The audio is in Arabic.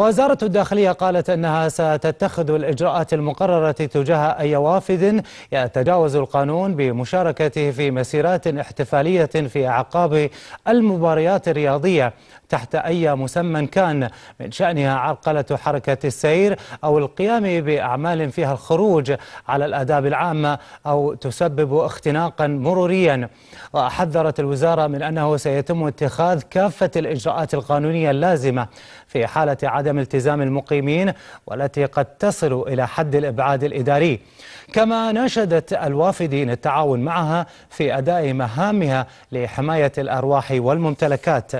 وزارة الداخلية قالت أنها ستتخذ الإجراءات المقررة تجاه أي وافد يتجاوز القانون بمشاركته في مسيرات احتفالية في أعقاب المباريات الرياضية تحت أي مسمى كان من شأنها عرقلة حركة السير أو القيام بأعمال فيها الخروج على الآداب العامة أو تسبب اختناقا مروريا وحذرت الوزارة من أنه سيتم اتخاذ كافة الإجراءات القانونية اللازمة في حالة عدم وعدم التزام المقيمين والتي قد تصل إلى حد الإبعاد الإداري كما ناشدت الوافدين التعاون معها في أداء مهامها لحماية الأرواح والممتلكات